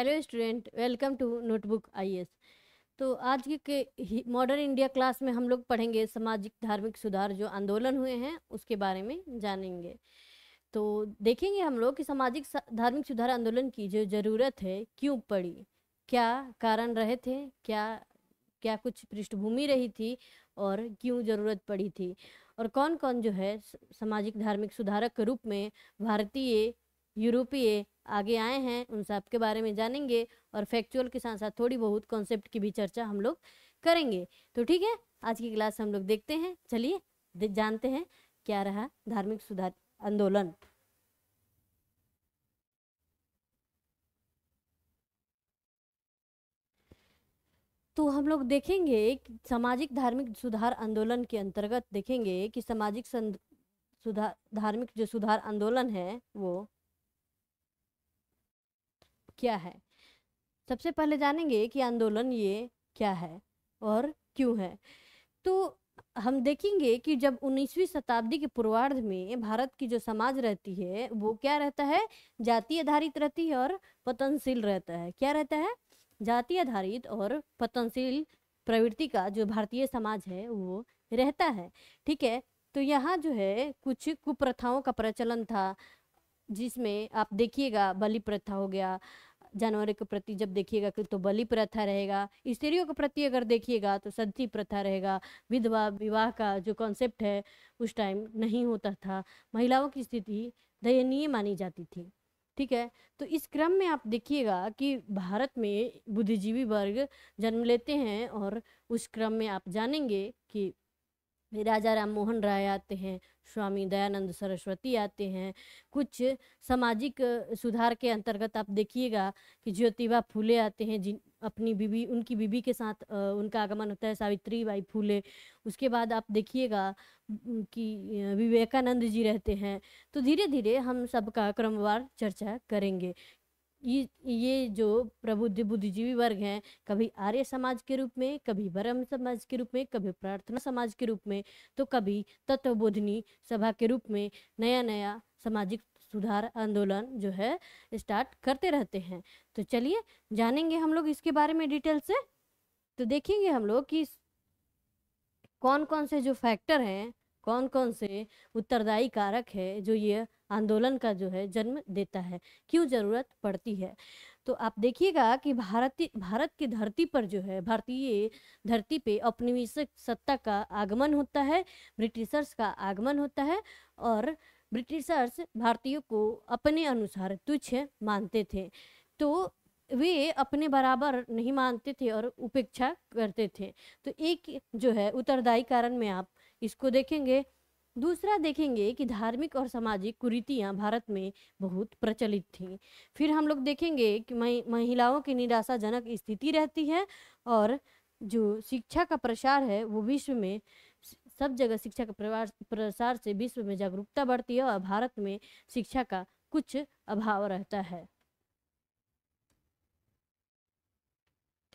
hello student welcome to notebook IAS तो आज के मॉडर्न इंडिया क्लास में हम लोग पढ़ेंगे सामाजिक धार्मिक सुधार जो आंदोलन हुए हैं उसके बारे में जानेंगे तो देखेंगे हम लोग कि सामाजिक धार्मिक सुधार आंदोलन की जो ज़रूरत है क्यों पड़ी क्या कारण रहे थे क्या क्या कुछ पृष्ठभूमि रही थी और क्यों ज़रूरत पड़ी थी और कौन कौन जो है सामाजिक धार्मिक सुधारक के रूप में भारतीय यूरोपीय आगे आए हैं उन सब के बारे में जानेंगे और फैक्चुअल के साथ साथ थोड़ी बहुत कॉन्सेप्ट की भी चर्चा हम लोग करेंगे तो ठीक है आज की क्लास हम लोग देखते हैं चलिए जानते हैं क्या रहा धार्मिक सुधार आंदोलन तो हम लोग देखेंगे सामाजिक धार्मिक सुधार आंदोलन के अंतर्गत देखेंगे कि सामाजिक सुधार धार्मिक जो सुधार आंदोलन है वो क्या है सबसे पहले जानेंगे कि आंदोलन ये क्या है और क्यों है तो हम देखेंगे कि जब 19वीं शताब्दी के पूर्वार्ध में भारत की जो समाज रहती है वो क्या रहता है जाति आधारित रहती है और पतनशील रहता है क्या रहता है जाति आधारित और पतनशील प्रवृत्ति का जो भारतीय समाज है वो रहता है ठीक है तो यहाँ जो है कुछ कुप्रथाओं का प्रचलन था जिसमें आप देखिएगा बलि प्रथा हो गया जानवरों के प्रति जब देखिएगा तो बलि प्रथा रहेगा स्त्रियों के प्रति अगर देखिएगा तो सती प्रथा रहेगा विधवा विवाह का जो कॉन्सेप्ट है उस टाइम नहीं होता था महिलाओं की स्थिति दयनीय मानी जाती थी ठीक है तो इस क्रम में आप देखिएगा कि भारत में बुद्धिजीवी वर्ग जन्म लेते हैं और उस क्रम में आप जानेंगे कि राजा राम मोहन राय आते हैं स्वामी दयानंद सरस्वती आते हैं कुछ सामाजिक सुधार के अंतर्गत आप देखिएगा कि ज्योतिबा फूले आते हैं जिन अपनी बीबी उनकी बीबी के साथ उनका आगमन होता है सावित्री बाई फूले उसके बाद आप देखिएगा कि विवेकानंद जी रहते हैं तो धीरे धीरे हम सबका क्रमवार चर्चा करेंगे ये जो प्रबुद्ध बुद्धिजीवी वर्ग हैं कभी आर्य समाज के रूप में कभी ब्रह्म समाज के रूप में कभी प्रार्थना समाज के रूप में तो कभी तत्वबोधनी सभा के रूप में नया नया सामाजिक सुधार आंदोलन जो है स्टार्ट करते रहते हैं तो चलिए जानेंगे हम लोग इसके बारे में डिटेल से तो देखेंगे हम लोग कि कौन कौन से जो फैक्टर हैं कौन कौन से उत्तरदायी कारक है जो ये आंदोलन का जो है जन्म देता है क्यों ज़रूरत पड़ती है तो आप देखिएगा कि भारतीय भारत की धरती पर जो है भारतीय धरती पे औपनिवेशिक सत्ता का आगमन होता है ब्रिटिशर्स का आगमन होता है और ब्रिटिशर्स भारतीयों को अपने अनुसार तुच्छ मानते थे तो वे अपने बराबर नहीं मानते थे और उपेक्षा करते थे तो एक जो है उत्तरदायी कारण में आप इसको देखेंगे दूसरा देखेंगे कि धार्मिक और सामाजिक कुरीतियाँ भारत में बहुत प्रचलित थीं फिर हम लोग देखेंगे कि महिलाओं की निराशाजनक स्थिति रहती है और जो शिक्षा का प्रसार है वो विश्व में सब जगह शिक्षा का प्रसार से विश्व में जागरूकता बढ़ती है और भारत में शिक्षा का कुछ अभाव रहता है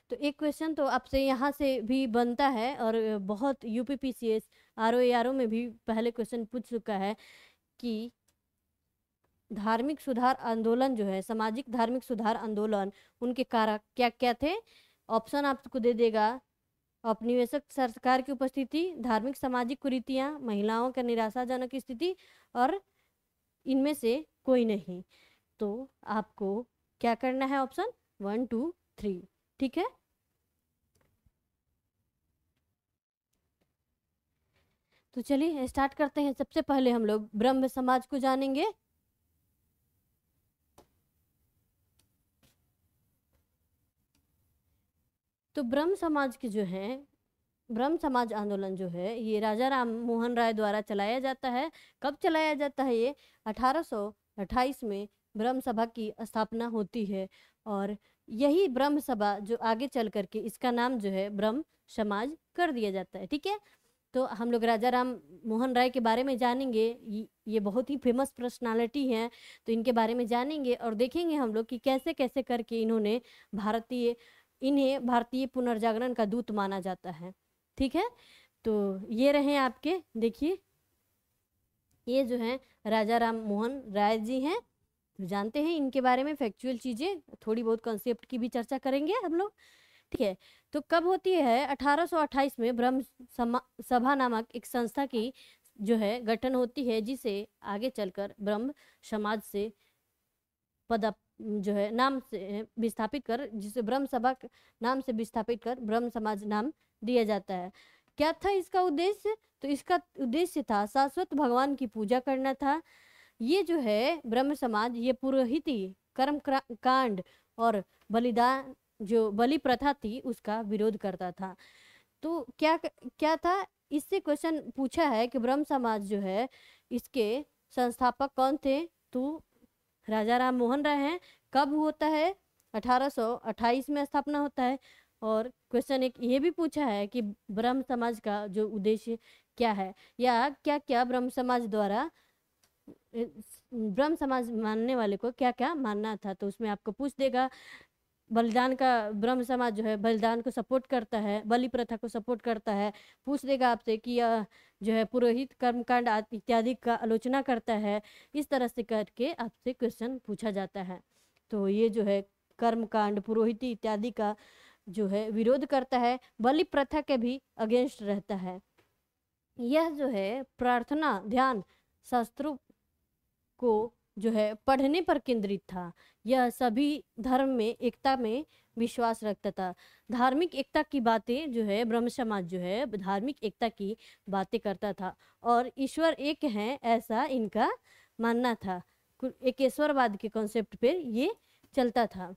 तो एक क्वेश्चन तो आपसे यहाँ से भी बनता है और बहुत यूपीपीसीएस आर ओ में भी पहले क्वेश्चन पूछ चुका है कि धार्मिक सुधार आंदोलन जो है सामाजिक धार्मिक सुधार आंदोलन उनके कारक क्या क्या थे ऑप्शन आपको दे देगा औपनिवेशक सरकार की उपस्थिति धार्मिक सामाजिक कुरीतियाँ महिलाओं का निराशाजनक स्थिति और इनमें से कोई नहीं तो आपको क्या करना है ऑप्शन वन टू थ्री ठीक है तो चलिए स्टार्ट करते हैं सबसे पहले हम लोग ब्रह्म समाज को जानेंगे तो ब्रह्म समाज के जो है ब्रह्म समाज आंदोलन जो है ये राजा राम मोहन राय द्वारा चलाया जाता है कब चलाया जाता है ये अठारह में ब्रह्म सभा की स्थापना होती है और यही ब्रह्म सभा जो आगे चल करके इसका नाम जो है ब्रह्म समाज कर दिया जाता है ठीक है तो हम लोग राजा राम मोहन राय के बारे में जानेंगे ये बहुत ही फेमस पर्सनालिटी हैं तो इनके बारे में जानेंगे और देखेंगे हम लोग कि कैसे कैसे करके इन्होंने भारतीय इन्हें भारतीय पुनर्जागरण का दूत माना जाता है ठीक है तो ये रहे आपके देखिए ये जो है राजा राम मोहन राय जी हैं तो जानते हैं इनके बारे में फैक्चुअल चीज़ें थोड़ी बहुत कॉन्सेप्ट की भी चर्चा करेंगे हम लोग ठीक है तो कब होती है 1828 में ब्रह्म सभा नामक एक संस्था की जो है गठन होती है जिसे आगे चलकर ब्रह्म समाज से पद जो है नाम से विस्थापित कर जिसे ब्रह्म सभा नाम से विस्थापित कर ब्रह्म समाज नाम दिया जाता है क्या था इसका उद्देश्य तो इसका उद्देश्य था शाश्वत भगवान की पूजा करना था ये जो है ब्रह्म समाज ये पुरोहित कर्म कांड और बलिदान जो बलि प्रथा थी उसका विरोध करता था तो क्या क्या था इससे क्वेश्चन पूछा है कि ब्रह्म समाज जो है इसके संस्थापक कौन थे तो राजा राम मोहन राय हैं कब होता है 1828 में स्थापना होता है और क्वेश्चन एक ये भी पूछा है कि ब्रह्म समाज का जो उद्देश्य क्या है या क्या क्या ब्रह्म समाज द्वारा ब्रह्म समाज मानने वाले को क्या क्या मानना था तो उसमें आपको पूछ देगा बलिदान का ब्रह्म समाज जो है बलिदान को सपोर्ट करता है बलि प्रथा को सपोर्ट करता है पूछ देगा आपसे कि यह जो है पुरोहित कर्मकांड इत्यादि का आलोचना करता है इस तरह से करके आपसे क्वेश्चन पूछा जाता है तो ये जो है कर्मकांड पुरोहित इत्यादि का जो है विरोध करता है बलि प्रथा के भी अगेंस्ट रहता है यह जो है प्रार्थना ध्यान शास्त्रों को जो है पढ़ने पर केंद्रित था यह सभी धर्म में एकता में विश्वास रखता था धार्मिक एकता की बातें जो है ब्रह्म समाज जो है धार्मिक एकता की बातें करता था और ईश्वर एक है ऐसा इनका मानना था एक ईश्वरवाद के कॉन्सेप्ट पे ये चलता था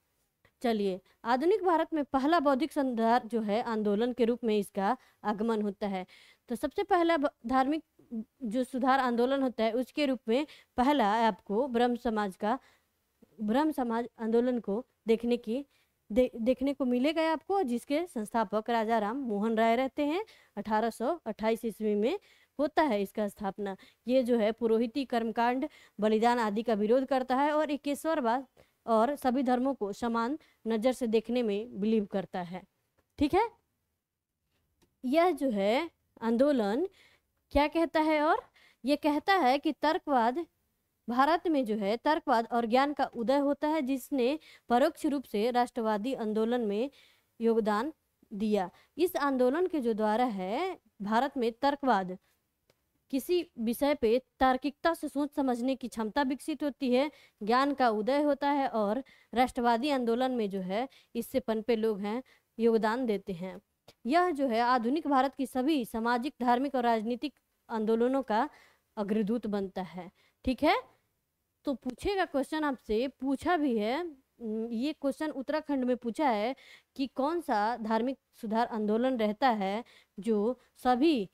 चलिए आधुनिक भारत में पहला बौद्धिक संधार जो है आंदोलन के रूप में इसका आगमन होता है तो सबसे पहला धार्मिक जो सुधार आंदोलन होता है उसके रूप में पहला आपको ब्रह्म समाज का ब्रह्म समाज आंदोलन को देखने की दे, देखने को मिलेगा आपको जिसके संस्थापक राजा राम मोहन राय रहते हैं 1828 ईस्वी में होता है इसका स्थापना ये जो है पुरोहिती कर्मकांड बलिदान आदि का विरोध करता है और इक्केश्वरवाद और सभी धर्मों को समान नज़र से देखने में बिलीव करता है ठीक है यह जो है आंदोलन क्या कहता है और ये कहता है कि तर्कवाद भारत में जो है तर्कवाद और ज्ञान का उदय होता है जिसने परोक्ष रूप से राष्ट्रवादी आंदोलन में योगदान दिया इस आंदोलन के जो द्वारा है भारत में तर्कवाद किसी विषय पे तार्किकता से सोच समझने की क्षमता विकसित होती है ज्ञान का उदय होता है और राष्ट्रवादी आंदोलन में जो है इससे पनपे लोग हैं योगदान देते हैं यह जो है आधुनिक भारत की सभी सामाजिक धार्मिक और राजनीतिक आंदोलनों का अग्रदूत बनता है ठीक है तो पूछेगा क्वेश्चन आपसे पूछा भी है ये क्वेश्चन उत्तराखंड में पूछा है कि कौन सा धार्मिक सुधार आंदोलन रहता है जो सभी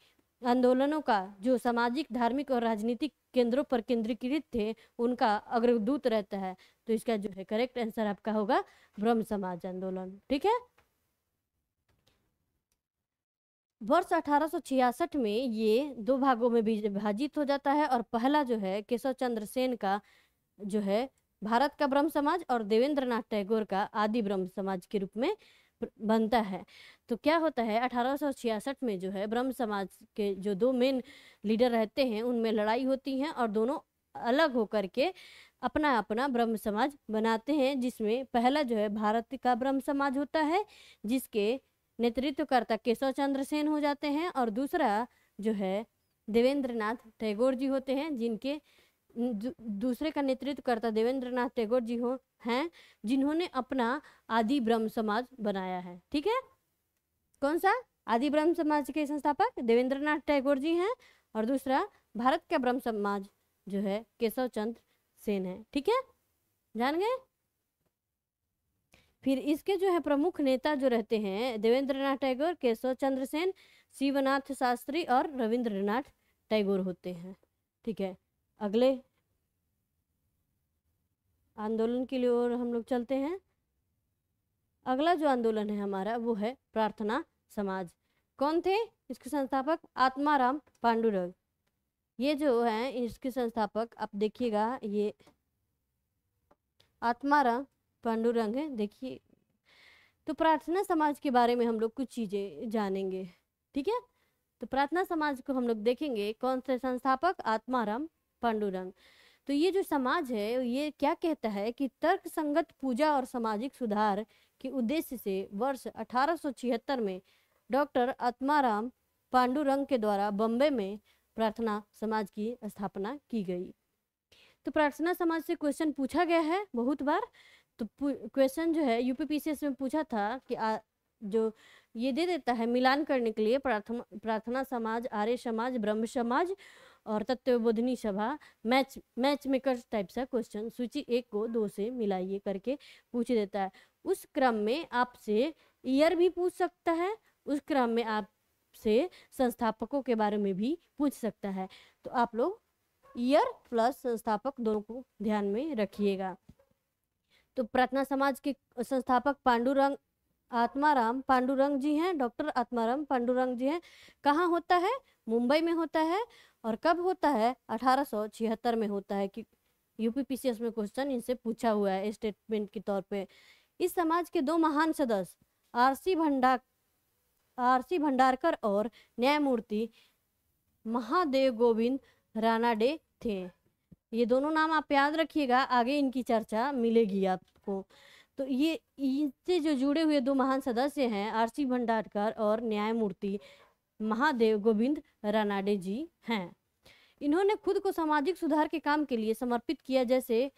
आंदोलनों का जो सामाजिक धार्मिक और राजनीतिक केंद्रों पर केंद्रीकृत थे उनका अग्रदूत रहता है तो इसका जो है करेक्ट आंसर आपका होगा ब्रह्म समाज आंदोलन ठीक है वर्ष अठारह में ये दो भागों में विभाजित हो जाता है और पहला जो है केशव चंद्र सेन का जो है भारत का ब्रह्म समाज और देवेंद्र नाथ टैगोर का आदि ब्रह्म समाज के रूप में बनता है तो क्या होता है अठारह में जो है ब्रह्म समाज के जो दो मेन लीडर रहते हैं उनमें लड़ाई होती है और दोनों अलग होकर के अपना अपना ब्रह्म समाज बनाते हैं जिसमें पहला जो है भारत का ब्रह्म समाज होता है जिसके नेतृत्वकर्ता केशव चंद्र सेन हो जाते हैं और दूसरा जो है देवेंद्र नाथ टैगोर जी होते हैं जिनके दूसरे का नेतृत्व करता देवेंद्र नाथ टैगोर जी हो हैं जिन्होंने अपना आदि ब्रह्म समाज बनाया है ठीक है कौन सा आदि ब्रह्म समाज के संस्थापक देवेंद्र नाथ टैगोर जी हैं और दूसरा भारत का ब्रह्म समाज जो है केशव चंद्र सेन है ठीक है जान गए फिर इसके जो है प्रमुख नेता जो रहते हैं देवेंद्र नाथ टैगोर केशव चंद्र सेन शिवनाथ शास्त्री और रविंद्रनाथ टैगोर होते हैं ठीक है अगले आंदोलन के लिए और हम लोग चलते हैं अगला जो आंदोलन है हमारा वो है प्रार्थना समाज कौन थे इसके संस्थापक आत्माराम पांडुरंग ये जो है इसके संस्थापक आप देखिएगा ये आत्माराम पांडुरंग है देखिए तो प्रार्थना समाज के बारे में हम लोग कुछ चीज़ें जानेंगे ठीक है तो प्रार्थना समाज को हम लोग देखेंगे कौन से संस्थापक आत्माराम पांडुरंग तो ये जो समाज है ये क्या कहता है कि तर्क संगत पूजा और सामाजिक सुधार के उद्देश्य से वर्ष 1876 में डॉक्टर आत्माराम पांडुरंग के द्वारा बम्बे में प्रार्थना समाज की स्थापना की गई तो प्रार्थना समाज से क्वेश्चन पूछा गया है बहुत बार तो क्वेश्चन जो है यूपीपीसीएस में पूछा था कि आ, जो ये दे देता है मिलान करने के लिए प्रार्थना प्रार्थना समाज आर्य समाज ब्रह्म समाज और तत्वबोधनी सभा मैच मैच मेकर टाइप सा क्वेश्चन सूची एक को दो से मिलाइए करके पूछ देता है उस क्रम में आपसे ईयर भी पूछ सकता है उस क्रम में आपसे संस्थापकों के बारे में भी पूछ सकता है तो आप लोग ईयर प्लस संस्थापक दोनों को ध्यान में रखिएगा तो प्रार्थना समाज के संस्थापक पांडुरंग आत्माराम पांडुरंग जी हैं डॉक्टर आत्माराम पांडुरंग जी हैं कहाँ होता है मुंबई में होता है और कब होता है अठारह में होता है कि यूपीपीसीएस में क्वेश्चन इनसे पूछा हुआ है स्टेटमेंट के तौर पे इस समाज के दो महान सदस्य आरसी भंडार आरसी भंडारकर और न्यायमूर्ति महादेव गोविंद रानाडे थे ये दोनों नाम आप याद रखिएगा आगे इनकी चर्चा मिलेगी आपको तो ये इनसे जो जुड़े हुए दो महान सदस्य हैं आरसी भंडारकर और न्यायमूर्ति महादेव गोविंद रानाडे जी हैं इन्होंने खुद को सामाजिक सुधार के काम के लिए समर्पित किया जैसे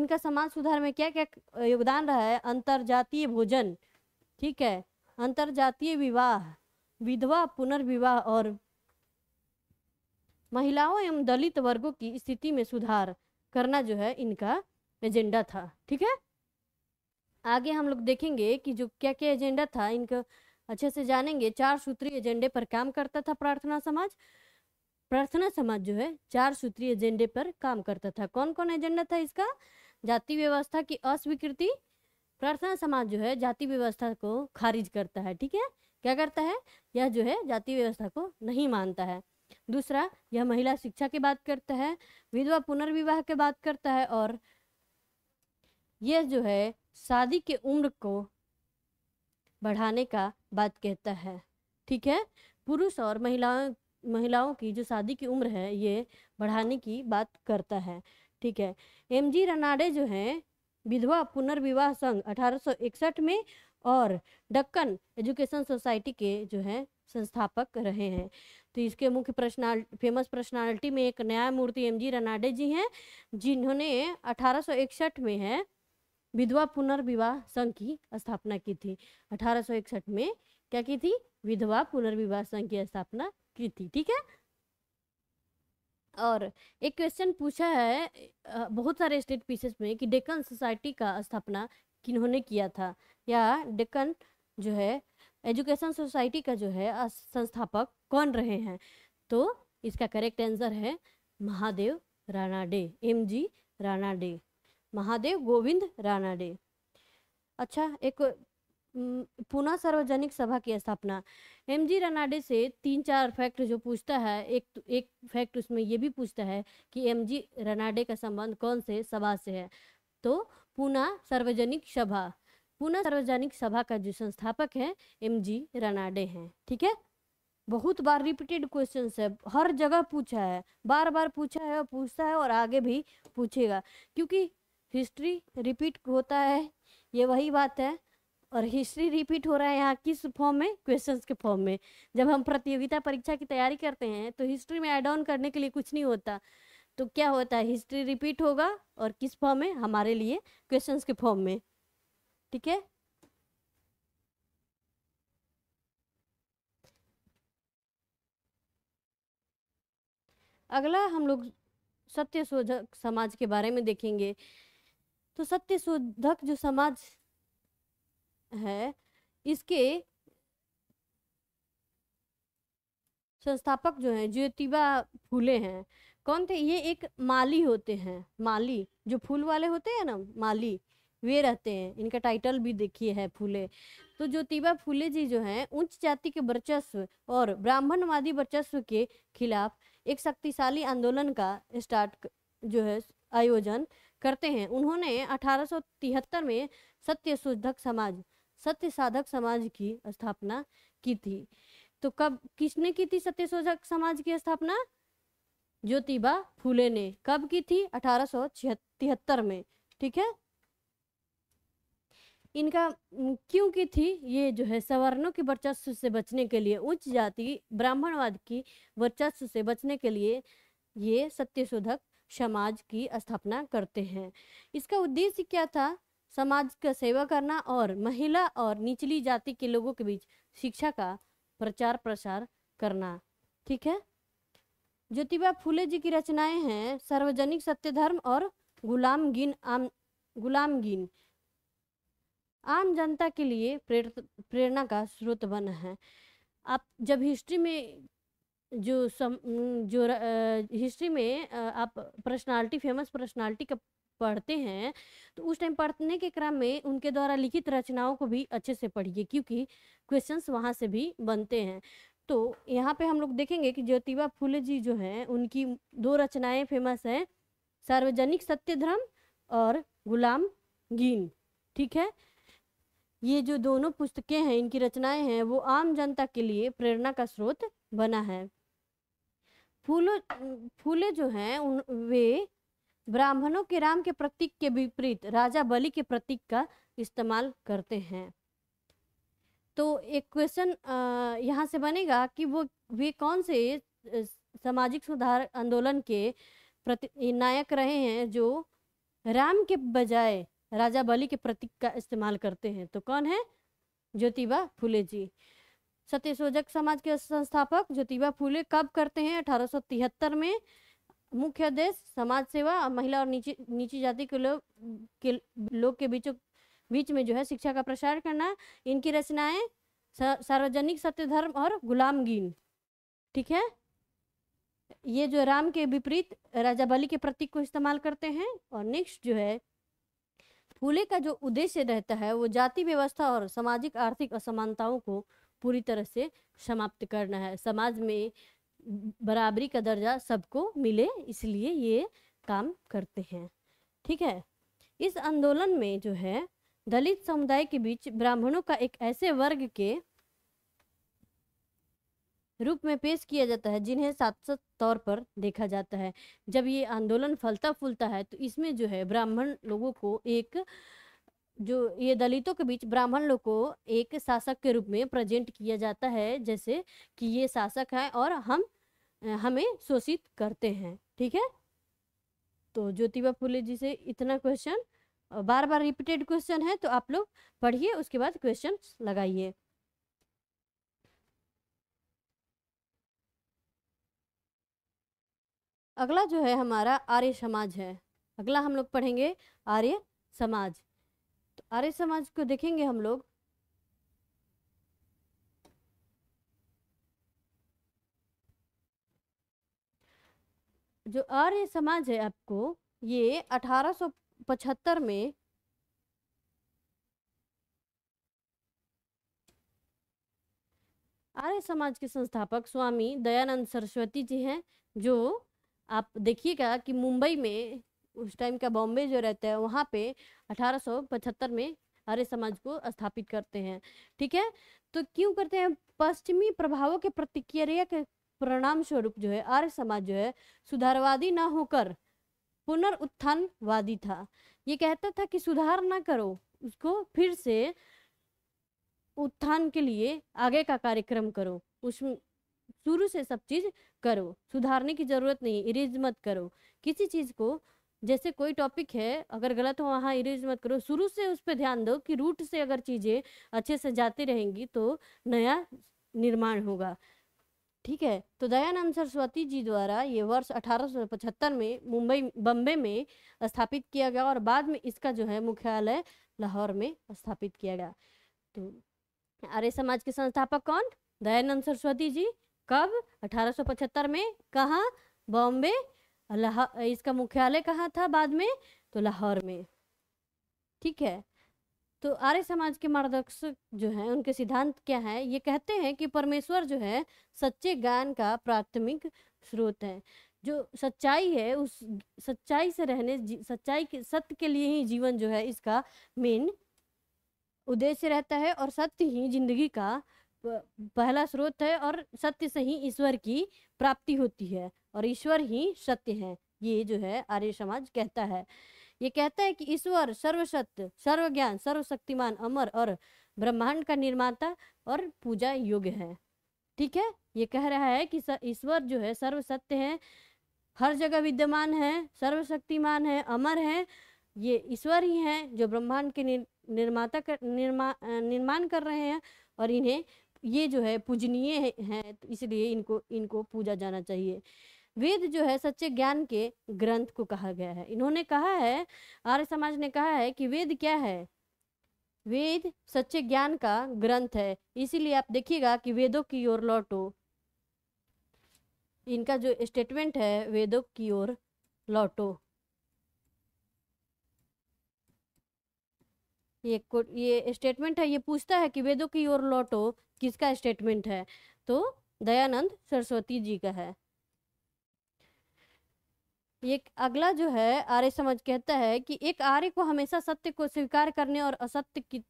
इनका समाज सुधार में क्या क्या योगदान रहा है अंतरजातीय भोजन ठीक है अंतरजातीय विवाह विधवा पुनर्विवाह और महिलाओं एवं दलित वर्गों की स्थिति में सुधार करना जो है इनका एजेंडा था ठीक है आगे हम लोग देखेंगे कि जो क्या क्या एजेंडा था इनका अच्छे से जानेंगे चार सूत्री एजेंडे पर काम करता था प्रार्थना समाज प्रार्थना समाज जो है चार सूत्री एजेंडे पर काम करता था कौन कौन एजेंडा था इसका जाति व्यवस्था की अस्वीकृति प्रार्थना समाज जो है जाति व्यवस्था को खारिज करता है ठीक है क्या करता है यह जो है जाति व्यवस्था को नहीं मानता है दूसरा यह महिला शिक्षा की बात करता है विधवा पुनर्विवाह की बात करता है और यह जो है शादी के उम्र को बढ़ाने का बात कहता है ठीक है पुरुष और महिलाओं महिलाओं की जो शादी की उम्र है ये बढ़ाने की बात करता है ठीक है एम जी रनाडे जो हैं विधवा पुनर्विवाह संघ 1861 में और डक्कन एजुकेशन सोसाइटी के जो हैं संस्थापक रहे हैं तो इसके मुख्य पर्सनल फेमस पर्सनालिटी में एक न्यायमूर्ति एम जी रनाडे जी हैं जिन्होंने अठारह में है विधवा पुनर्विवाह संघ की स्थापना की थी अठारह में क्या की थी विधवा पुनर्विवाह संघ की स्थापना की थी ठीक है और एक क्वेश्चन पूछा है बहुत सारे स्टेट पीसेस में कि डेकन सोसाइटी का स्थापना किन्होंने किया था या डेक्कन जो है एजुकेशन सोसाइटी का जो है संस्थापक कौन रहे हैं तो इसका करेक्ट आंसर है Mahadev Ranade M G Ranade Mahadev Govind Ranade अच्छा एक पुना सार्वजनिक सभा की स्थापना एम जी रनाडे से तीन चार फैक्ट जो पूछता है एक तो, एक फैक्ट उसमें ये भी पूछता है कि एम जी रनाडे का संबंध कौन से सभा से है तो पुना सार्वजनिक सभा पुनः सार्वजनिक सभा का जो संस्थापक है एम जी रनाडे हैं ठीक है बहुत बार रिपीटेड क्वेश्चन है हर जगह पूछा है बार बार पूछा है और पूछता है और आगे भी पूछेगा क्योंकि हिस्ट्री रिपीट होता है ये वही बात है और हिस्ट्री रिपीट हो रहा है यहाँ किस फॉर्म में क्वेश्चंस के फॉर्म में जब हम प्रतियोगिता परीक्षा की तैयारी करते हैं तो हिस्ट्री में एड ऑन करने के लिए कुछ नहीं होता तो क्या होता है हिस्ट्री रिपीट होगा और किस फॉर्म में हमारे लिए क्वेश्चंस के फॉर्म में ठीक है अगला हम लोग सत्य शोधक समाज के बारे में देखेंगे तो सत्य शोधक जो समाज है इसके संस्थापक जो हैं ज्योतिबा फूले हैं कौन थे ये एक माली होते हैं माली जो फूल वाले होते हैं ना माली वे रहते हैं इनका टाइटल भी देखिए है फूले तो ज्योतिबा फूले जी जो हैं उच्च जाति के वर्चस्व और ब्राह्मणवादी वर्चस्व के खिलाफ एक शक्तिशाली आंदोलन का स्टार्ट जो है आयोजन करते हैं उन्होंने अठारह में सत्य शोधक समाज सत्य साधक समाज की स्थापना की थी तो कब किसने की थी सत्य शोधक समाज की स्थापना ज्योतिबा फूले ने कब की थी अठारह में ठीक है इनका क्योंकि थी ये जो है सवर्णों के वर्चस्व से बचने के लिए उच्च जाति ब्राह्मणवाद की वर्चस्व से बचने के लिए ये सत्यशोधक समाज की स्थापना करते हैं इसका उद्देश्य क्या था समाज का सेवा करना और महिला और निचली जाति के लोगों के बीच शिक्षा का प्रचार प्रसार करना ठीक है ज्योतिबा फुले जी की रचनाएं हैं सार्वजनिक सत्य धर्म और गुलाम गिन आम गिन आम जनता के लिए प्रेरणा का स्रोत बना है आप जब हिस्ट्री में जो सम जो हिस्ट्री में आप पर्सनालिटी फेमस पर्सनालिटी का पढ़ते हैं तो उस टाइम पढ़ने के क्रम में उनके द्वारा लिखित रचनाओं को भी अच्छे से पढ़िए क्योंकि क्वेश्चंस वहाँ से भी बनते हैं तो यहाँ पे हम लोग देखेंगे कि ज्योतिबा फुले जी जो हैं उनकी दो रचनाएं फेमस हैं सार्वजनिक सत्य धर्म और गुलाम गीन ठीक है ये जो दोनों पुस्तकें हैं इनकी रचनाएं हैं वो आम जनता के लिए प्रेरणा का स्रोत बना है फूलो फूले जो हैं उन वे ब्राह्मणों के राम के प्रतीक के विपरीत राजा बलि के प्रतीक का इस्तेमाल करते हैं तो एक क्वेश्चन यहाँ से बनेगा कि वो वे कौन से सामाजिक सुधार आंदोलन के प्रति नायक रहे हैं जो राम के बजाय राजा बलि के प्रतीक का इस्तेमाल करते हैं तो कौन है ज्योतिबा फूले जी सोजक समाज के संस्थापक ज्योतिबा फुले कब करते हैं अठारह में मुख्य देश समाज सेवा और महिला और नीचे नीचे जाति के लोग के लोग के बीच बीच में जो है शिक्षा का प्रसार करना इनकी रचनाएं सार्वजनिक सत्य धर्म और गुलामगीन ठीक है ये जो राम के विपरीत राजा बलि के प्रतीक को इस्तेमाल करते हैं और नेक्स्ट जो है फूले का जो उद्देश्य रहता है वो जाति व्यवस्था और सामाजिक आर्थिक असमानताओं को पूरी तरह से समाप्त करना है समाज में बराबरी का दर्जा सबको मिले इसलिए ये काम करते हैं ठीक है इस आंदोलन में जो है दलित समुदाय के बीच ब्राह्मणों का एक ऐसे वर्ग के रूप में पेश किया जाता है जिन्हें साक्षात तौर पर देखा जाता है जब ये आंदोलन फलता फूलता है तो इसमें जो है ब्राह्मण लोगों को एक जो ये दलितों के बीच ब्राह्मण लोग को एक शासक के रूप में प्रेजेंट किया जाता है जैसे कि ये शासक है और हम हमें शोषित करते हैं ठीक है तो ज्योतिबा फुले जी से इतना क्वेश्चन बार बार रिपीटेड क्वेश्चन है तो आप लोग पढ़िए उसके बाद क्वेश्चन लगाइए अगला जो है हमारा आर्य समाज है अगला हम लोग पढ़ेंगे आर्य समाज तो आर्य समाज को देखेंगे हम लोग जो आर्य समाज है आपको ये 1875 में आर्य समाज के संस्थापक स्वामी दयानंद सरस्वती जी हैं जो आप देखिएगा कि मुंबई में उस टाइम का बॉम्बे जो रहता है वहाँ पे 1875 में आर्य समाज को स्थापित करते हैं ठीक है तो क्यों करते हैं पश्चिमी प्रभावों के प्रतिक्रिया के परिणाम स्वरूप जो है आर्य समाज जो है सुधारवादी ना होकर पुनरुत्थानवादी था ये कहता था कि सुधार ना करो उसको फिर से उत्थान के लिए आगे का कार्यक्रम करो उसमें शुरू से सब चीज़ करो सुधारने की ज़रूरत नहीं इरेज मत करो किसी चीज़ को जैसे कोई टॉपिक है अगर गलत हो वहाँ इरेज मत करो शुरू से उस पर ध्यान दो कि रूट से अगर चीज़ें अच्छे से जाती रहेंगी तो नया निर्माण होगा ठीक है तो दयानंद सरस्वती जी द्वारा ये वर्ष 1875 में मुंबई बम्बे में स्थापित किया गया और बाद में इसका जो है मुख्यालय लाहौर में स्थापित किया गया तो आर्य समाज के संस्थापक कौन दयानंद सरस्वती जी कब 1875 में कहा बॉम्बे इसका मुख्यालय कहाँ था बाद में तो लाहौर में ठीक है तो आर्य समाज के मार्गदर्शक जो हैं उनके सिद्धांत क्या हैं ये कहते हैं कि परमेश्वर जो है सच्चे ज्ञान का प्राथमिक स्रोत है जो सच्चाई है उस सच्चाई से रहने सच्चाई के सत्य के लिए ही जीवन जो है इसका मेन उद्देश्य रहता है और सत्य ही जिंदगी का पहला स्रोत है और सत्य से ही ईश्वर की प्राप्ति होती है और ईश्वर ही सत्य है ये जो है आर्य समाज कहता है ये कहता है कि ईश्वर सर्वसत्य सर्वज्ञान सर्वशक्तिमान अमर और ब्रह्मांड का निर्माता और पूजा योग्य है ठीक है ये कह रहा है कि ईश्वर जो है सर्वसत्य है हर जगह विद्यमान है सर्वशक्तिमान है अमर है ये ईश्वर ही हैं जो ब्रह्मांड के निर्माता कर निर्मा निर्माण कर रहे हैं और इन्हें ये जो है पूजनीय हैं तो इसलिए इनको इनको पूजा जाना चाहिए वेद जो है सच्चे ज्ञान के ग्रंथ को कहा गया है इन्होंने कहा है आर्य समाज ने कहा है कि वेद क्या है वेद सच्चे ज्ञान का ग्रंथ है इसीलिए आप देखिएगा कि वेदों की ओर लौटो इनका जो स्टेटमेंट है वेदों की ओर लौटो ये ये स्टेटमेंट है ये पूछता है कि वेदों की ओर लौटो किसका स्टेटमेंट है तो दयानंद सरस्वती जी का है एक अगला जो है आर्य समाज कहता है कि एक आर्य को हमेशा सत्य को स्वीकार करने और असत्य की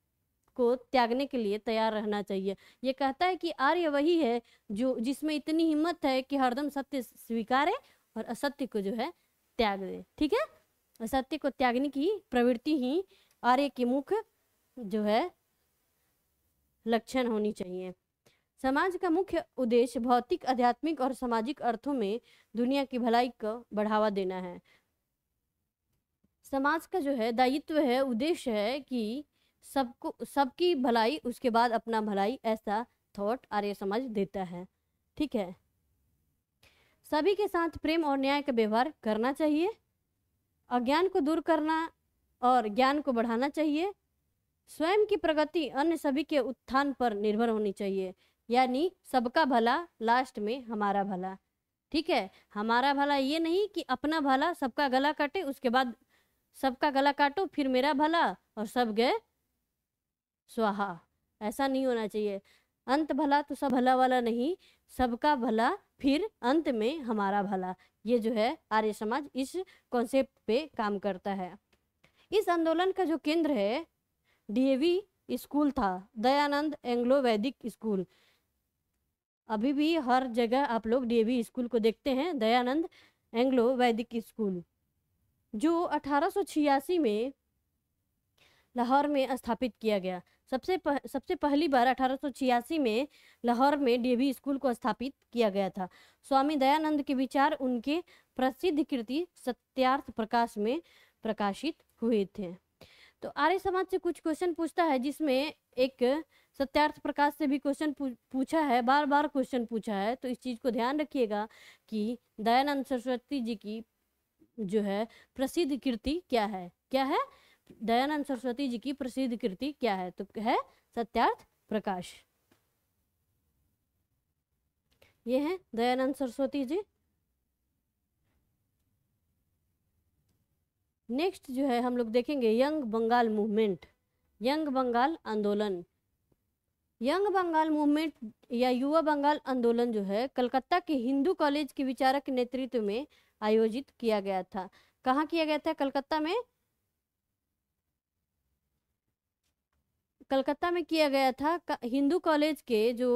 को त्यागने के लिए तैयार रहना चाहिए ये कहता है कि आर्य वही है जो जिसमें इतनी हिम्मत है कि हरदम सत्य स्वीकारे और असत्य को जो है त्याग दे ठीक है असत्य को त्यागने की प्रवृत्ति ही आर्य की मुख्य जो है लक्षण होनी चाहिए समाज का मुख्य उद्देश्य भौतिक आध्यात्मिक और सामाजिक अर्थों में दुनिया की भलाई को बढ़ावा देना है समाज का जो है दायित्व है उद्देश्य है कि सबको सबकी भलाई उसके बाद अपना भलाई ऐसा थॉट आर्य समाज देता है ठीक है सभी के साथ प्रेम और न्याय का व्यवहार करना चाहिए अज्ञान को दूर करना और ज्ञान को बढ़ाना चाहिए स्वयं की प्रगति अन्य सभी के उत्थान पर निर्भर होनी चाहिए यानी सबका भला लास्ट में हमारा भला ठीक है हमारा भला ये नहीं कि अपना भला सबका गला काटे उसके बाद सबका गला काटो फिर मेरा भला और सब गए स्वाहा ऐसा नहीं होना चाहिए अंत भला तो सब भला वाला नहीं सबका भला फिर अंत में हमारा भला ये जो है आर्य समाज इस कॉन्सेप्ट पे काम करता है इस आंदोलन का जो केंद्र है डीएवी स्कूल था दयानंद एंग्लो वैदिक स्कूल अभी भी हर जगह आप लोग डीएवी स्कूल को देखते हैं दयानंद एंग्लो वैदिक स्कूल जो अठारह में लाहौर में स्थापित किया गया सबसे पह, सबसे पहली बार अठारह में लाहौर में डीएवी स्कूल को स्थापित किया गया था स्वामी दयानंद के विचार उनके प्रसिद्ध कृति सत्यार्थ प्रकाश में प्रकाशित हुए थे तो आर्य समाज से कुछ क्वेश्चन पूछता है जिसमें एक सत्यार्थ प्रकाश से भी क्वेश्चन पूछा है बार बार क्वेश्चन पूछा है तो इस चीज़ को ध्यान रखिएगा कि दयानंद सरस्वती जी की जो है प्रसिद्ध कृति क्या है क्या है दयानंद सरस्वती जी की प्रसिद्ध कृति क्या है तो है सत्यार्थ प्रकाश ये है दयानंद सरस्वती जी नेक्स्ट जो है हम लोग देखेंगे young Bengal movement young Bengal आंदोलन यंग बंगाल मूवमेंट या युवा बंगाल आंदोलन जो है कलकत्ता के हिंदू कॉलेज के विचारक के नेतृत्व में आयोजित किया गया था कहाँ किया गया था कलकत्ता में कलकत्ता में किया गया था हिंदू कॉलेज के जो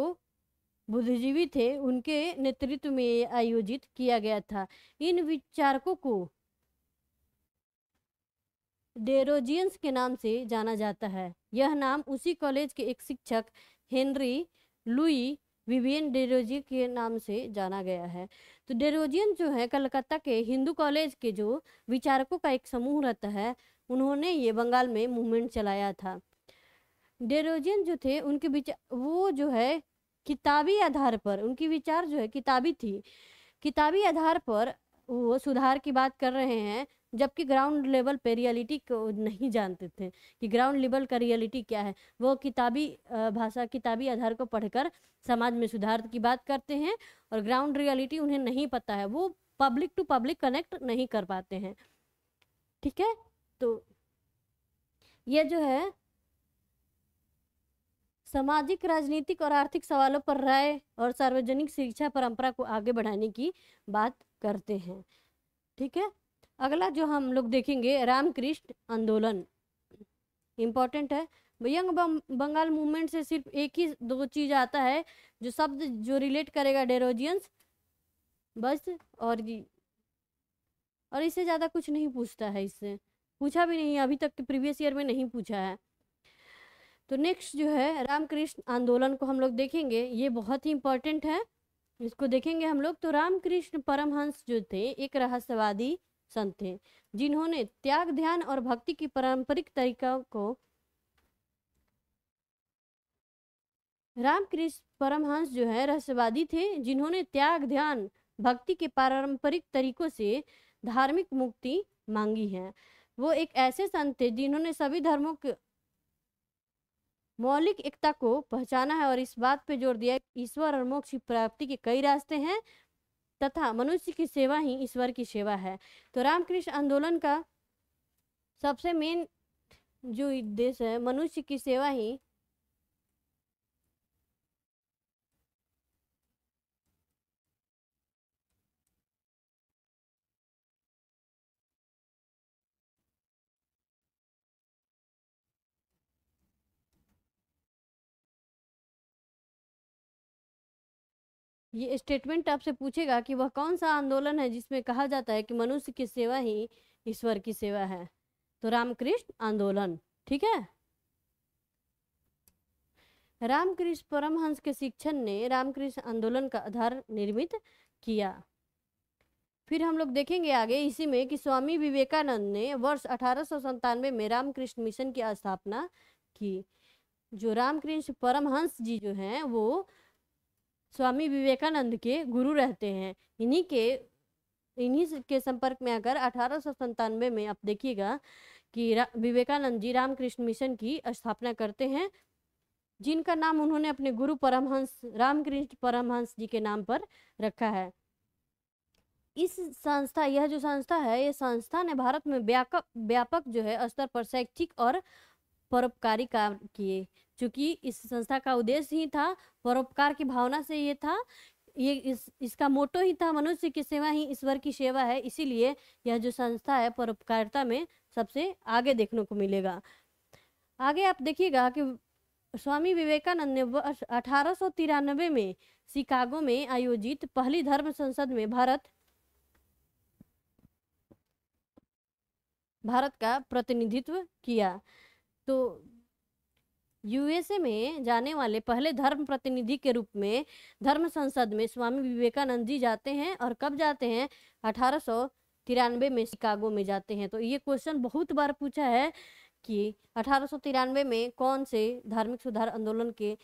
बुद्धिजीवी थे उनके नेतृत्व में आयोजित किया गया था इन विचारकों को डेरोजियंस के नाम से जाना जाता है यह नाम उसी कॉलेज के एक शिक्षक हेनरी लुई विवियन डेरोजी के नाम से जाना गया है तो डेरोजियन जो है कलकत्ता के हिंदू कॉलेज के जो विचारकों का एक समूह रहता है उन्होंने ये बंगाल में मूवमेंट चलाया था डेरोजियन जो थे उनके विचार वो जो है किताबी आधार पर उनकी विचार जो है किताबी थी किताबी आधार पर वो सुधार की बात कर रहे हैं जबकि ग्राउंड लेवल पे रियलिटी को नहीं जानते थे कि ग्राउंड लेवल का रियलिटी क्या है वो किताबी भाषा किताबी आधार को पढ़कर समाज में सुधार की बात करते हैं और ग्राउंड रियलिटी उन्हें नहीं पता है वो पब्लिक टू पब्लिक कनेक्ट नहीं कर पाते हैं ठीक है तो ये जो है सामाजिक राजनीतिक और आर्थिक सवालों पर राय और सार्वजनिक शिक्षा परंपरा को आगे बढ़ाने की बात करते हैं ठीक है अगला जो हम लोग देखेंगे रामकृष्ण आंदोलन इम्पॉर्टेंट है यंग बंगाल मूवमेंट से सिर्फ एक ही दो चीज़ आता है जो शब्द जो रिलेट करेगा डेरोजियंस बस और और इससे ज़्यादा कुछ नहीं पूछता है इससे पूछा भी नहीं अभी तक तो प्रीवियस ईयर में नहीं पूछा है तो नेक्स्ट जो है रामकृष्ण आंदोलन को हम लोग देखेंगे ये बहुत ही इम्पोर्टेंट है इसको देखेंगे हम लोग तो रामकृष्ण परमहंस जो थे एक रहस्यवादी संत थे जिन्होंने त्याग ध्यान और भक्ति की पारंपरिक तरीका को रामकृष्ण परमहंस जो है रहस्यवादी थे जिन्होंने त्याग ध्यान भक्ति के पारंपरिक तरीकों से धार्मिक मुक्ति मांगी है वो एक ऐसे संत थे जिन्होंने सभी धर्मों के मौलिक एकता को पहचाना है और इस बात पे जोर दिया ईश्वर और मोक्ष की प्राप्ति के कई रास्ते हैं तथा मनुष्य की सेवा ही ईश्वर की सेवा है तो रामकृष्ण आंदोलन का सबसे मेन जो उद्देश्य है मनुष्य की सेवा ही ये स्टेटमेंट आपसे पूछेगा कि वह कौन सा आंदोलन है जिसमें कहा जाता है कि मनुष्य की सेवा ही ईश्वर की सेवा है तो रामकृष्ण आंदोलन ठीक है रामकृष्ण परमहंस के शिक्षण ने रामकृष्ण आंदोलन का आधार निर्मित किया फिर हम लोग देखेंगे आगे इसी में कि स्वामी विवेकानंद ने वर्ष अठारह में रामकृष्ण मिशन की स्थापना की जो रामकृष्ण परमहंस जी जो हैं वो स्वामी विवेकानंद के गुरु रहते हैं इन्हीं के इन्हीं के संपर्क में आकर अठारह में आप देखिएगा कि विवेकानंद जी रामकृष्ण मिशन की स्थापना करते हैं जिनका नाम उन्होंने अपने गुरु परमहंस रामकृष्ण परमहंस जी के नाम पर रखा है इस संस्था यह जो संस्था है यह संस्था ने भारत में व्यापक व्यापक जो है स्तर पर शैक्षिक और परोपकारी कार्य किए चूँकि इस संस्था का उद्देश्य ही था परोपकार की भावना से ये था ये इस इसका मोटो ही था मनुष्य की सेवा ही ईश्वर की सेवा है इसीलिए यह जो संस्था है परोपकारिता में सबसे आगे देखने को मिलेगा आगे आप देखिएगा कि स्वामी विवेकानंद ने वर्ष अठारह में शिकागो में आयोजित पहली धर्म संसद में भारत भारत का प्रतिनिधित्व किया तो यूएसए में जाने वाले पहले धर्म प्रतिनिधि के रूप में धर्म संसद में स्वामी विवेकानंद जी जाते हैं और कब जाते हैं अठारह तिरानवे में शिकागो में जाते हैं तो ये क्वेश्चन बहुत बार पूछा है कि अठारह तिरानवे में कौन से धार्मिक सुधार आंदोलन के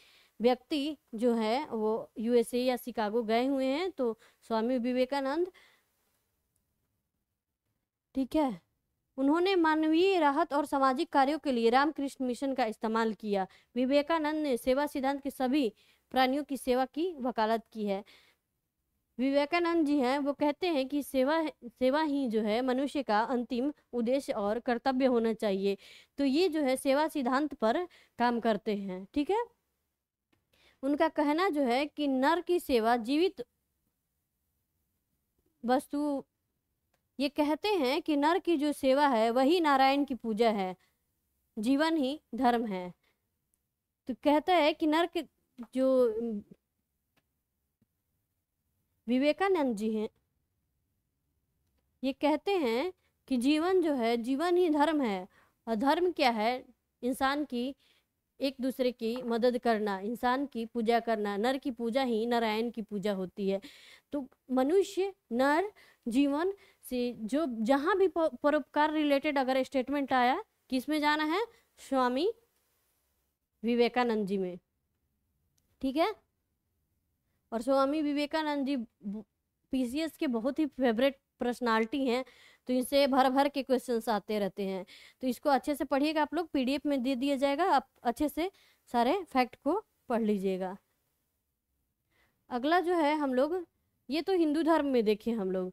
व्यक्ति जो है वो यूएसए या शिकागो गए हुए हैं तो स्वामी विवेकानंद ठीक है उन्होंने मानवीय राहत और सामाजिक कार्यों के लिए रामकृष्ण मिशन का इस्तेमाल किया विवेकानंद ने सेवा सिद्धांत के सभी प्राणियों की सेवा की वकालत की है विवेकानंद जी हैं वो कहते हैं कि सेवा सेवा ही जो है मनुष्य का अंतिम उद्देश्य और कर्तव्य होना चाहिए तो ये जो है सेवा सिद्धांत पर काम करते हैं ठीक है उनका कहना जो है कि नर की सेवा जीवित वस्तु ये कहते हैं कि नर की जो सेवा है वही नारायण की पूजा है जीवन ही धर्म है तो कहता है कि नर के जो विवेकानंद जी हैं ये कहते हैं कि जीवन जो है जीवन ही धर्म है और धर्म क्या है इंसान की एक दूसरे की मदद करना इंसान की पूजा करना नर की पूजा ही नारायण की पूजा होती है तो मनुष्य नर जीवन से जो जहाँ भी परोपकार रिलेटेड अगर स्टेटमेंट आया किसमें जाना है स्वामी विवेकानंद जी में ठीक है और स्वामी विवेकानंद जी पीसीएस के बहुत ही फेवरेट पर्सनालिटी हैं तो इनसे भर भर के क्वेश्चंस आते रहते हैं तो इसको अच्छे से पढ़िएगा आप लोग पीडीएफ में दे दिया जाएगा आप अच्छे से सारे फैक्ट को पढ़ लीजिएगा अगला जो है हम लोग ये तो हिंदू धर्म में देखे हम लोग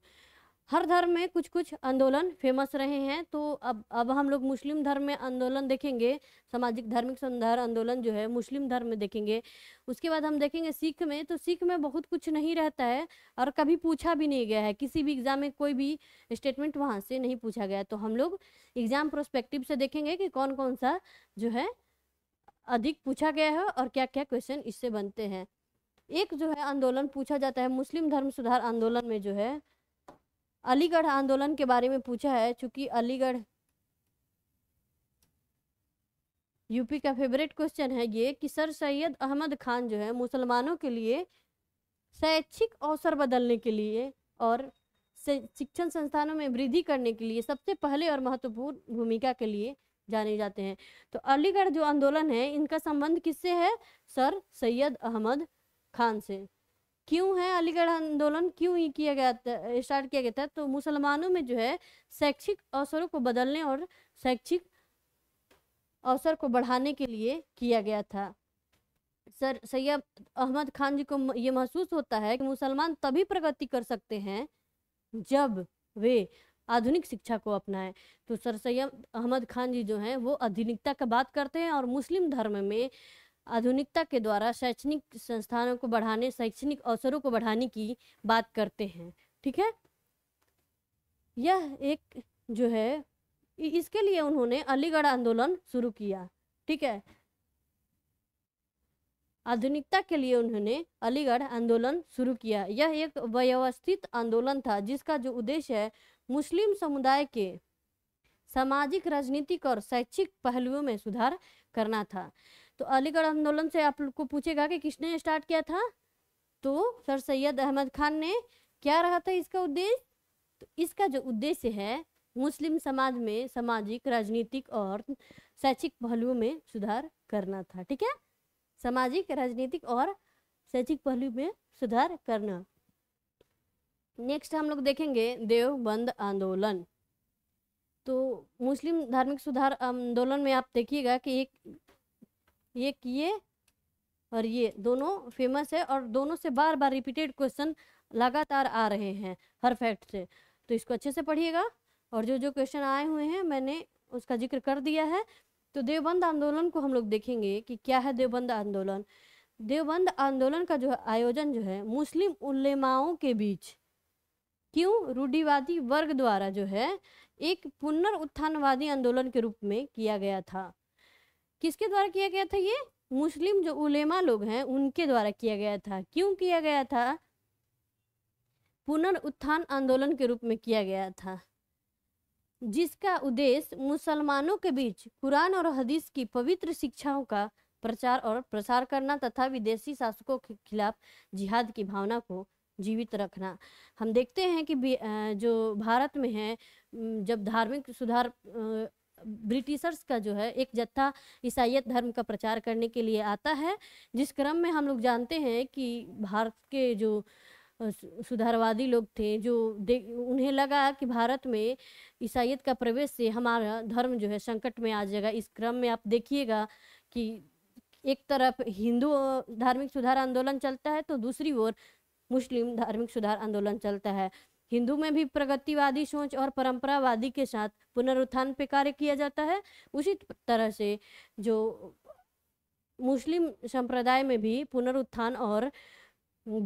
हर धर्म में कुछ कुछ आंदोलन फेमस रहे हैं तो अब अब हम लोग मुस्लिम धर्म में आंदोलन देखेंगे सामाजिक धार्मिक संधार आंदोलन जो है मुस्लिम धर्म में देखेंगे उसके बाद हम देखेंगे सिख में तो सिख में बहुत कुछ नहीं रहता है और कभी पूछा भी नहीं गया है किसी भी एग्ज़ाम में कोई भी स्टेटमेंट वहाँ से नहीं पूछा गया तो हम लोग एग्ज़ाम प्रोस्पेक्टिव से देखेंगे कि कौन कौन सा जो है अधिक पूछा गया है और क्या क्या क्वेश्चन इससे बनते हैं एक जो है आंदोलन पूछा जाता है मुस्लिम धर्म सुधार आंदोलन में जो है अलीगढ़ आंदोलन के बारे में पूछा है चूंकि अलीगढ़ यूपी का फेवरेट क्वेश्चन है ये कि सर सैयद अहमद खान जो है मुसलमानों के लिए शैक्षिक अवसर बदलने के लिए और शिक्षण संस्थानों में वृद्धि करने के लिए सबसे पहले और महत्वपूर्ण भूमिका के लिए जाने जाते हैं तो अलीगढ़ जो आंदोलन है इनका संबंध किससे है सर सैयद अहमद खान से क्यों है अलीगढ़ आंदोलन क्यों ही किया गया स्टार्ट किया गया था तो मुसलमानों में जो है शैक्षिक अवसरों को बदलने और शैक्षिक अवसर को बढ़ाने के लिए किया गया था सर सैयद अहमद खान जी को ये महसूस होता है कि मुसलमान तभी प्रगति कर सकते हैं जब वे आधुनिक शिक्षा को अपनाएं तो सर सैयद अहमद खान जी जो हैं वो आधुनिकता का बात करते हैं और मुस्लिम धर्म में आधुनिकता के द्वारा शैक्षणिक संस्थानों को बढ़ाने शैक्षणिक अवसरों को बढ़ाने की बात करते हैं ठीक है यह एक जो है इसके लिए उन्होंने अलीगढ़ आंदोलन शुरू किया ठीक है आधुनिकता के लिए उन्होंने अलीगढ़ आंदोलन शुरू किया यह एक व्यवस्थित आंदोलन था जिसका जो उद्देश्य है मुस्लिम समुदाय के सामाजिक राजनीतिक और शैक्षिक पहलुओं में सुधार करना था तो अलीगढ़ आंदोलन से आप लोग को पूछेगा कि किसने स्टार्ट किया था तो सर सैयद अहमद खान ने क्या रहा था इसका उद्देश्य तो इसका जो उद्देश्य है मुस्लिम समाज में सामाजिक राजनीतिक और शैक्षिक पहलुओं में सुधार करना था ठीक है सामाजिक राजनीतिक और शैक्षिक पहलू में सुधार करना नेक्स्ट हम लोग देखेंगे देवबंद आंदोलन तो मुस्लिम धार्मिक सुधार आंदोलन में आप देखिएगा कि एक ये किए और ये दोनों फेमस है और दोनों से बार बार रिपीटेड क्वेश्चन लगातार आ रहे हैं हर फैक्ट से तो इसको अच्छे से पढ़िएगा और जो जो क्वेश्चन आए हुए हैं मैंने उसका जिक्र कर दिया है तो देवबंद आंदोलन को हम लोग देखेंगे कि क्या है देवबंद आंदोलन देवबंद आंदोलन का जो आयोजन जो है मुस्लिम उल्लेमाओं के बीच क्यों रूढ़ीवादी वर्ग द्वारा जो है एक पुनर्उत्थानवादी आंदोलन के रूप में किया गया था किसके द्वारा किया गया था ये मुस्लिम जो उलेमा लोग हैं उनके द्वारा किया गया था क्यों किया गया था पुनरुत्थान आंदोलन के रूप में किया गया था जिसका उद्देश्य मुसलमानों के बीच कुरान और हदीस की पवित्र शिक्षाओं का प्रचार और प्रसार करना तथा विदेशी शासकों के खिलाफ जिहाद की भावना को जीवित रखना हम देखते हैं कि जो भारत में है जब धार्मिक सुधार ब्रिटिशर्स का जो है एक जत्था ईसाइत धर्म का प्रचार करने के लिए आता है जिस क्रम में हम लोग जानते हैं कि भारत के जो सुधारवादी लोग थे जो उन्हें लगा कि भारत में ईसाइत का प्रवेश से हमारा धर्म जो है संकट में आ जाएगा इस क्रम में आप देखिएगा कि एक तरफ हिंदू धार्मिक सुधार आंदोलन चलता है तो दूसरी ओर मुस्लिम धार्मिक सुधार आंदोलन चलता है हिंदू में भी प्रगतिवादी सोच और परंपरावादी के साथ पुनरुत्थान पे कार्य किया जाता है उसी तरह से जो मुस्लिम संप्रदाय में भी पुनरुत्थान और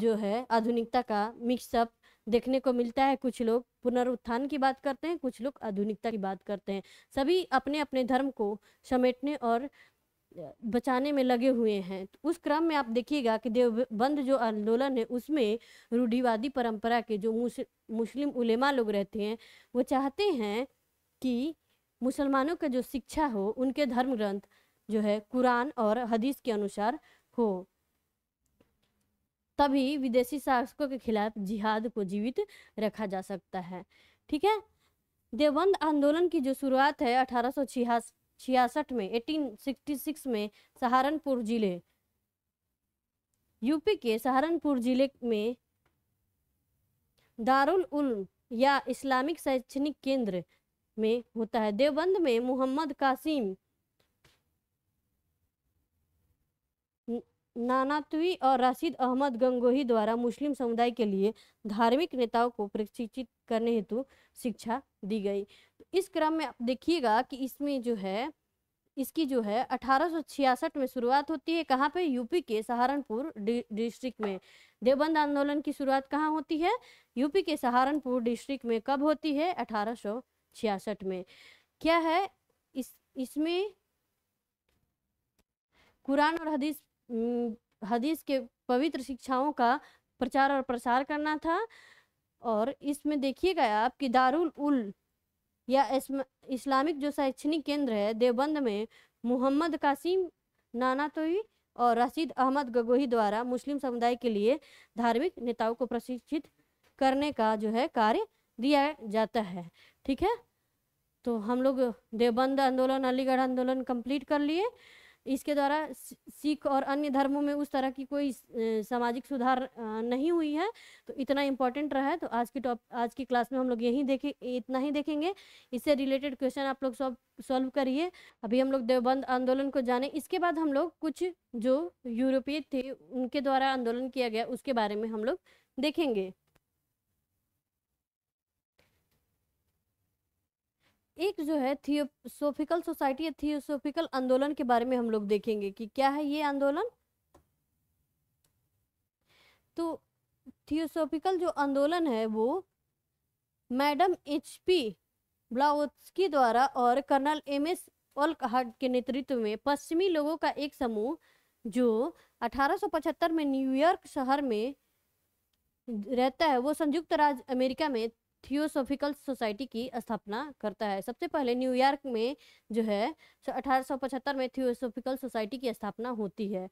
जो है आधुनिकता का मिक्सअप देखने को मिलता है कुछ लोग पुनरुत्थान की बात करते हैं कुछ लोग आधुनिकता की बात करते हैं सभी अपने अपने धर्म को समेटने और बचाने में लगे हुए हैं तो उस क्रम में आप देखिएगा कि देवबंद जो आंदोलन है उसमें रूढ़िवादी परंपरा के जो मुस्लिम उलेमा लोग रहते हैं वो चाहते हैं कि मुसलमानों का जो शिक्षा हो उनके धर्म ग्रंथ जो है कुरान और हदीस के अनुसार हो तभी विदेशी शासकों के खिलाफ जिहाद को जीवित रखा जा सकता है ठीक है देवबंद आंदोलन की जो शुरुआत है अठारह छियासठ में 1866 में सहारनपुर जिले यूपी के सहारनपुर जिले में दारुल उल या इस्लामिक शैक्षणिक केंद्र में होता है देवबंद में मोहम्मद कासिम नानातवी और राशिद अहमद गंगोही द्वारा मुस्लिम समुदाय के लिए धार्मिक नेताओं को प्रशिक्षित करने हेतु शिक्षा दी गई इस क्रम में आप देखिएगा कि इसमें जो है इसकी जो है 1866 में शुरुआत होती है कहाँ पे यूपी के सहारनपुर डिस्ट्रिक्ट में देवबंद आंदोलन की शुरुआत कहाँ होती है यूपी के सहारनपुर डिस्ट्रिक्ट में कब होती है 1866 में क्या है इस इसमें कुरान और हदीस हदीस के पवित्र शिक्षाओं का प्रचार और प्रसार करना था और इसमें देखिएगा आप कि दारुल उल या इस्लामिक जो शैक्षणिक केंद्र है देवबंद में मोहम्मद कासिम नाना तोई और रशीद अहमद गगोही द्वारा मुस्लिम समुदाय के लिए धार्मिक नेताओं को प्रशिक्षित करने का जो है कार्य दिया जाता है ठीक है तो हम लोग देवबंद आंदोलन अलीगढ़ आंदोलन कंप्लीट कर लिए इसके द्वारा सिख और अन्य धर्मों में उस तरह की कोई सामाजिक सुधार नहीं हुई है तो इतना इम्पोर्टेंट रहा है तो आज की टॉप आज की क्लास में हम लोग यही देखें इतना ही देखेंगे इससे रिलेटेड क्वेश्चन आप लोग सब सॉल्व करिए अभी हम लोग देवबंद आंदोलन को जाने इसके बाद हम लोग कुछ जो यूरोपीय थे उनके द्वारा आंदोलन किया गया उसके बारे में हम लोग देखेंगे एक जो है थियोसोफिकल सोसाइटी या थियोसोफिकल आंदोलन के बारे में हम लोग देखेंगे कि क्या है ये आंदोलन तो थियोसोफिकल जो आंदोलन है वो मैडम एच पी ब्लाउस्की द्वारा और कर्नल एम एस ओल्कहार्ट के नेतृत्व में पश्चिमी लोगों का एक समूह जो 1875 में न्यूयॉर्क शहर में रहता है वो संयुक्त राज्य अमेरिका में थियोसोफिकल सोसाइटी की स्थापना करता है सबसे पहले न्यूयॉर्क में जो है अठारह में थियोसोफिकल सोसाइटी की स्थापना होती है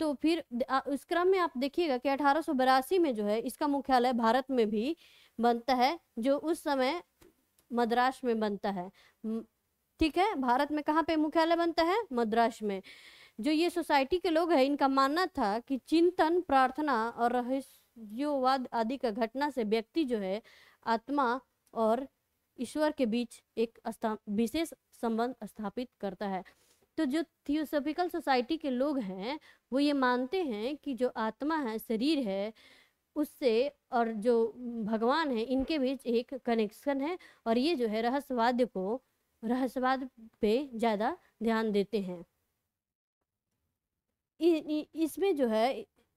तो फिर उस क्रम में आप देखिएगा कि अठारह में जो है इसका मुख्यालय भारत में भी बनता है जो उस समय मद्रास में बनता है ठीक है भारत में कहाँ पे मुख्यालय बनता है मद्रास में जो ये सोसाइटी के लोग हैं इनका मानना था कि चिंतन प्रार्थना और रहस्यवाद आदि का घटना से व्यक्ति जो है आत्मा और ईश्वर के बीच एक विशेष संबंध स्थापित करता है तो जो थियोसोफिकल सोसाइटी के लोग हैं वो ये मानते हैं कि जो आत्मा है शरीर है उससे और जो भगवान है इनके बीच एक कनेक्शन है और ये जो है रहस्यवाद को रहस्यवाद पे ज़्यादा ध्यान देते हैं इसमें जो है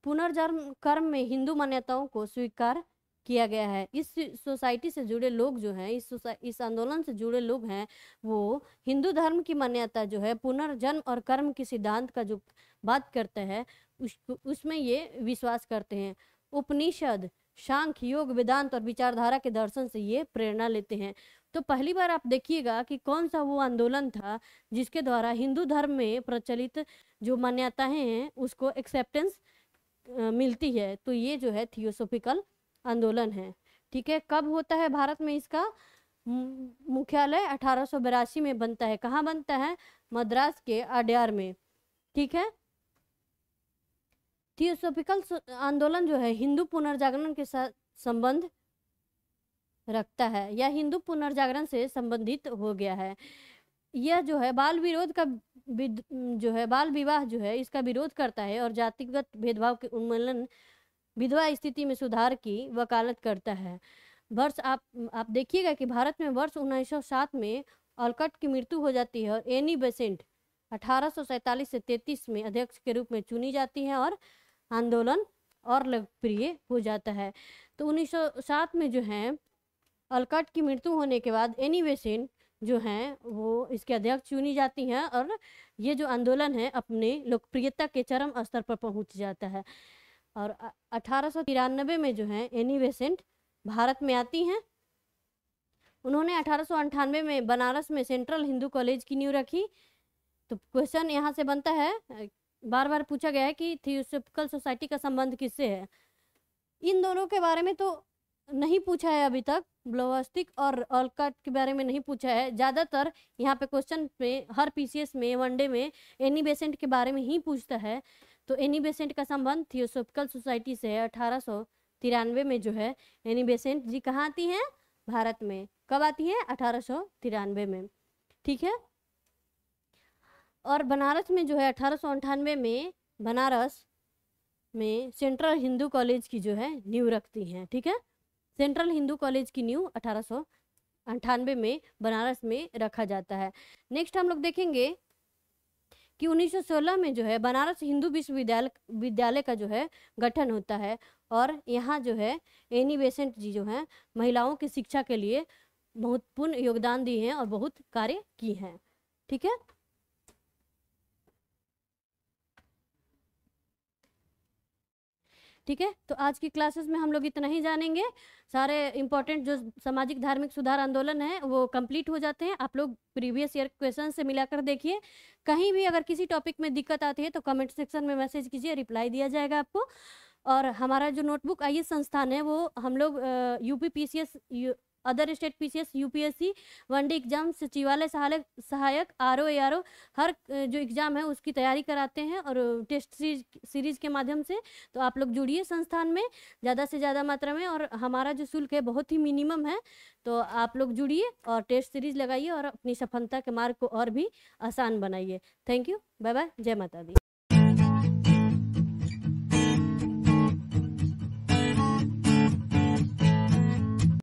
पुनर्जन्म कर्म में हिंदू मान्यताओं को स्वीकार किया गया है इस सोसाइटी से जुड़े लोग जो हैं इस इस आंदोलन से जुड़े लोग हैं वो हिंदू धर्म की मान्यता जो है पुनर्जन्म और कर्म के सिद्धांत का जो बात करते हैं उस उसमें ये विश्वास करते हैं उपनिषद शांख योग वेदांत और विचारधारा के दर्शन से ये प्रेरणा लेते हैं तो पहली बार आप देखिएगा कि कौन सा वो आंदोलन था जिसके द्वारा हिंदू धर्म में प्रचलित जो मान्यताएं हैं उसको एक्सेप्टेंस मिलती है तो ये जो है थियोसोफिकल आंदोलन है ठीक है कब होता है भारत में इसका मुख्यालय अठारह में बनता है कहाँ बनता है मद्रास के अड्यार में ठीक है थियोसोफिकल आंदोलन जो है हिंदू पुनर्जागरण के साथ संबंध रखता है या हिंदू पुनर्जागरण से संबंधित हो गया है यह जो है बाल विरोध का जो है बाल विवाह जो है इसका विरोध करता है और जातिगत भेदभाव के उन्मूलन विधवा स्थिति में सुधार की वकालत करता है वर्ष आप आप देखिएगा कि भारत में वर्ष 1907 में अलकट की मृत्यु हो जाती है और एनी बेसेंट अठारह से 33 में अध्यक्ष के रूप में चुनी जाती है और आंदोलन और लोकप्रिय हो जाता है तो 1907 में जो है अलकट की मृत्यु होने के बाद एनी बेसेंट जो हैं वो इसके अध्यक्ष चुनी जाती हैं और ये जो आंदोलन है अपने लोकप्रियता के चरम स्तर पर पहुंच जाता है और अठारह में जो है एनी बेसेंट भारत में आती हैं उन्होंने अठारह में बनारस में सेंट्रल हिंदू कॉलेज की नींव रखी तो क्वेश्चन यहाँ से बनता है बार बार पूछा गया है कि थियोसोफिकल सोसाइटी का संबंध किससे है इन दोनों के बारे में तो नहीं पूछा है अभी तक ब्लोवस्टिक और ऑलकट के बारे में नहीं पूछा है ज़्यादातर यहाँ पे क्वेश्चन में हर पीसीएस में वनडे में एनी बेसेंट के बारे में ही पूछता है तो एनी बेसेंट का संबंध थियोसोफिकल सोसाइटी से है अठारह तिरानवे में जो है एनी बेसेंट जी कहाँ आती हैं भारत में कब आती है अठारह तिरानवे में ठीक है और बनारस में जो है अठारह में बनारस में सेंट्रल हिंदू कॉलेज की जो है न्यू रखती हैं ठीक है सेंट्रल हिंदू कॉलेज की न्यू अठारह में बनारस में रखा जाता है नेक्स्ट हम लोग देखेंगे कि 1916 में जो है बनारस हिंदू विश्वविद्यालय विद्यालय का जो है गठन होता है और यहाँ जो है एनी बेसेंट जी जो हैं महिलाओं की शिक्षा के लिए महत्वपूर्ण योगदान दिए हैं और बहुत कार्य किए हैं ठीक है ठीक है तो आज की क्लासेस में हम लोग इतना ही जानेंगे सारे इंपॉर्टेंट जो सामाजिक धार्मिक सुधार आंदोलन है वो कंप्लीट हो जाते हैं आप लोग प्रीवियस ईयर क्वेश्चन से मिलाकर देखिए कहीं भी अगर किसी टॉपिक में दिक्कत आती है तो कमेंट सेक्शन में मैसेज कीजिए रिप्लाई दिया जाएगा आपको और हमारा जो नोटबुक आई संस्थान है वो हम लोग U P P C S other state PCS UPSC one day exam सचिवालय सहायक सहायक आर ओ आर ओ हर जो एग्ज़ाम है उसकी तैयारी कराते हैं और टेस्ट सीरीज सीरीज के माध्यम से तो आप लोग जुड़िए संस्थान में ज़्यादा से ज़्यादा मात्रा में और हमारा जो शुल्क है बहुत ही मिनिमम है तो आप लोग जुड़िए और टेस्ट सीरीज लगाइए और अपनी सफलता के मार्ग को और भी आसान बनाइए थैंक यू बाय बाय जय माता दी